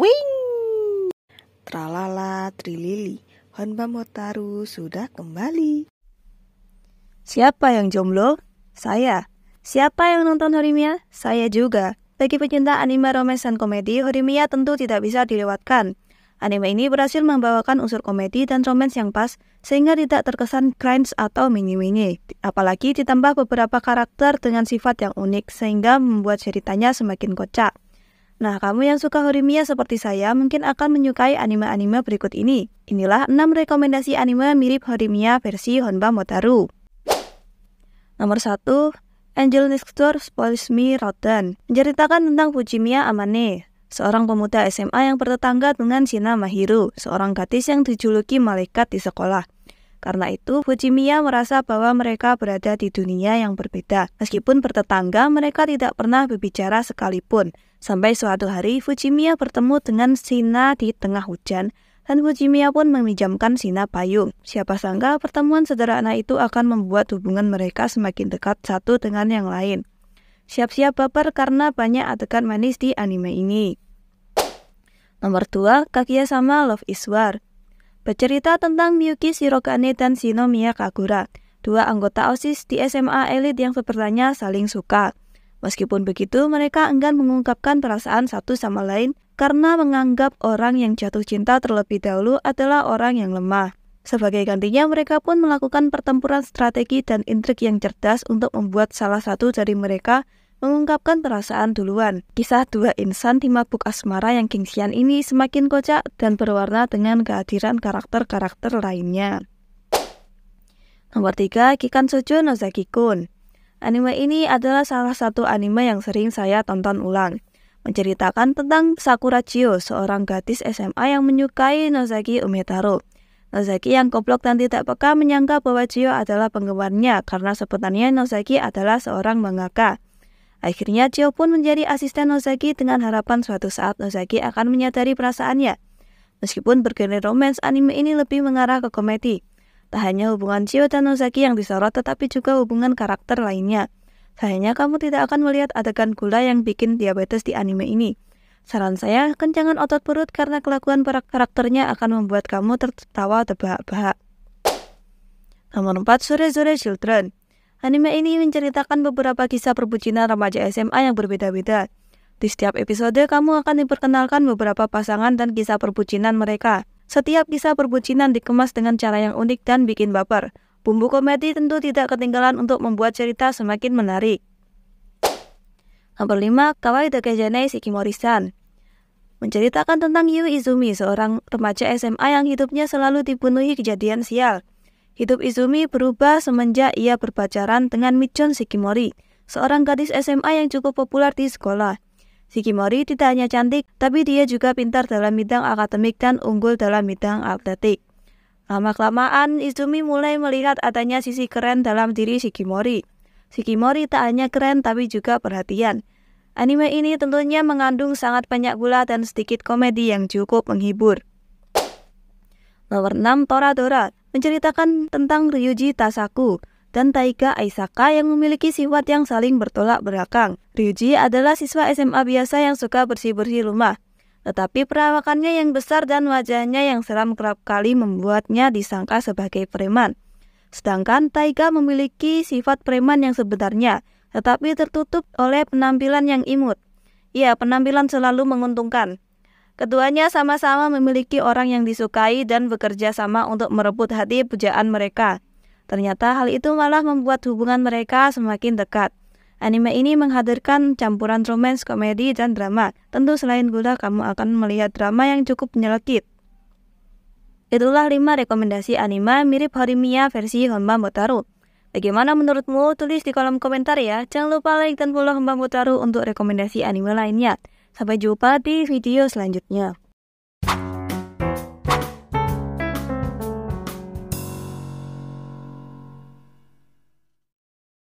Wing! Tralala Trilili, Honba Motaru sudah kembali. Siapa yang jomblo? Saya. Siapa yang nonton Horimiya? Saya juga. Bagi pecinta anime romance dan komedi, Horimiya tentu tidak bisa dilewatkan. Anime ini berhasil membawakan unsur komedi dan romance yang pas, sehingga tidak terkesan cringe atau mini-mini. Apalagi ditambah beberapa karakter dengan sifat yang unik, sehingga membuat ceritanya semakin kocak. Nah, kamu yang suka Horimiya seperti saya mungkin akan menyukai anime-anime berikut ini. Inilah 6 rekomendasi anime mirip Horimiya versi Honba Motaru. Nomor 1, Angel Next Door Spoils Me Rotten. Menceritakan tentang Fujimiya Amane, seorang pemuda SMA yang bertetangga dengan Shina Mahiru, seorang gadis yang dijuluki malaikat di sekolah. Karena itu, Fujimiya merasa bahwa mereka berada di dunia yang berbeda. Meskipun bertetangga, mereka tidak pernah berbicara sekalipun. Sampai suatu hari Fujimiya bertemu dengan Sina di tengah hujan dan Fujimiya pun meminjamkan Sina payung. Siapa sangka pertemuan sederhana itu akan membuat hubungan mereka semakin dekat satu dengan yang lain. Siap-siap baper karena banyak adegan manis di anime ini. Nomor 2, Kakiya sama Love is War. Bercerita tentang Miyuki Shirokane dan Shinomiya Kagura, dua anggota OSIS di SMA elit yang sepertinya saling suka. Meskipun begitu, mereka enggan mengungkapkan perasaan satu sama lain karena menganggap orang yang jatuh cinta terlebih dahulu adalah orang yang lemah. Sebagai gantinya, mereka pun melakukan pertempuran strategi dan intrik yang cerdas untuk membuat salah satu dari mereka mengungkapkan perasaan duluan. Kisah dua insan di mabuk asmara yang gengsian ini semakin kocak dan berwarna dengan kehadiran karakter-karakter lainnya. Nomor 3, Kikan Sojo Nozaki-kun. Anime ini adalah salah satu anime yang sering saya tonton ulang. Menceritakan tentang Sakura Chiyo, seorang gadis SMA yang menyukai Nozaki Umetaro. Nozaki yang goblok dan tidak peka menyangka bahwa Chiyo adalah penggemarnya karena sebenarnya Nozaki adalah seorang mangaka. Akhirnya Chiyo pun menjadi asisten Nozaki dengan harapan suatu saat Nozaki akan menyadari perasaannya. Meskipun bergenre romance, anime ini lebih mengarah ke komedi. Tak hanya hubungan Chiyo dan Nozaki yang disorot, tetapi juga hubungan karakter lainnya. Sayangnya kamu tidak akan melihat adegan gula yang bikin diabetes di anime ini. Saran saya, kencangan otot perut karena kelakuan para karakternya akan membuat kamu tertawa terbahak-bahak. Nomor 4, Sore-Sore Children. Anime ini menceritakan beberapa kisah perbucinan remaja SMA yang berbeda-beda. Di setiap episode, kamu akan diperkenalkan beberapa pasangan dan kisah perbucinan mereka. Setiap kisah perbucinan dikemas dengan cara yang unik dan bikin baper. Bumbu komedi tentu tidak ketinggalan untuk membuat cerita semakin menarik. Nomor 5. kawai Dekejanei Shikimori-san Menceritakan tentang Yu Izumi, seorang remaja SMA yang hidupnya selalu dipenuhi kejadian sial. Hidup Izumi berubah semenjak ia berpacaran dengan Michon Shikimori, seorang gadis SMA yang cukup populer di sekolah. Shikimori tidak hanya cantik, tapi dia juga pintar dalam bidang akademik dan unggul dalam bidang atletik. Lama-kelamaan, Izumi mulai melihat adanya sisi keren dalam diri Shikimori. Shikimori tak hanya keren tapi juga perhatian. Anime ini tentunya mengandung sangat banyak gula dan sedikit komedi yang cukup menghibur. Nomor 6 Toradora menceritakan tentang Ryuji Tasaku, dan Taiga Aisaka yang memiliki sifat yang saling bertolak belakang. Ryuji adalah siswa SMA biasa yang suka bersih-bersih rumah, tetapi perawakannya yang besar dan wajahnya yang seram kerap kali membuatnya disangka sebagai preman. Sedangkan Taiga memiliki sifat preman yang sebenarnya, tetapi tertutup oleh penampilan yang imut. Ya, penampilan selalu menguntungkan. Keduanya sama-sama memiliki orang yang disukai dan bekerja sama untuk merebut hati pujaan mereka. Ternyata hal itu malah membuat hubungan mereka semakin dekat. Anime ini menghadirkan campuran romans, komedi, dan drama. Tentu selain gula, kamu akan melihat drama yang cukup menyeletip. Itulah 5 rekomendasi anime mirip Horimiya versi Honma Motaru. Bagaimana menurutmu? Tulis di kolom komentar ya. Jangan lupa like dan follow Honma Motaru untuk rekomendasi anime lainnya. Sampai jumpa di video selanjutnya.